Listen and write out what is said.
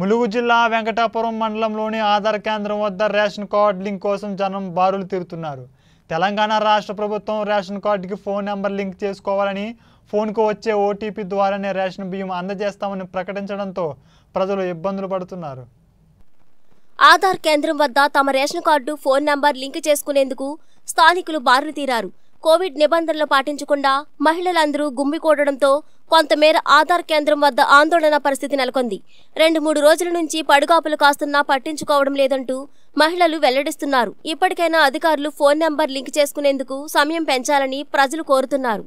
ములుగు జిల్లా వెంకటాపురం మండలంలోని ఆధార్ కేంద్రం వద్ద రేషన్ కార్డ్ లింక్ కోసం జనం బారులు తీరుతున్నారు తెలంగాణ రాష్ట్ర ప్రభుత్వం రేషన్ కార్డుకి ఫోన్ నెంబర్ లింక్ చేసుకోవాలని ఫోన్కు వచ్చే ఓటీపీ ద్వారానే రేషన్ బియ్యం అందజేస్తామని ప్రకటించడంతో ప్రజలు ఇబ్బందులు పడుతున్నారు ఆధార్ కేంద్రం వద్ద తమ ration card phone number link చేసుకునేందుకు స్థానికులు బారులు తీరారు కోవిడ్ నిబంధనలు పాటించకుండా మహిళలందరూ గుమ్మికూడడంతో కొంతమేర ఆధార్ కేంద్రం వద్ద ఆందోళన పరిస్థితి నెలకొంది రెండు మూడు రోజుల నుంచి పడుగాపులు కాస్తున్నా పట్టించుకోవడం లేదంటూ మహిళలు వెల్లడిస్తున్నారు ఇప్పటికైనా అధికారులు ఫోన్ నెంబర్ లింక్ చేసుకునేందుకు సమయం పెంచాలని ప్రజలు కోరుతున్నారు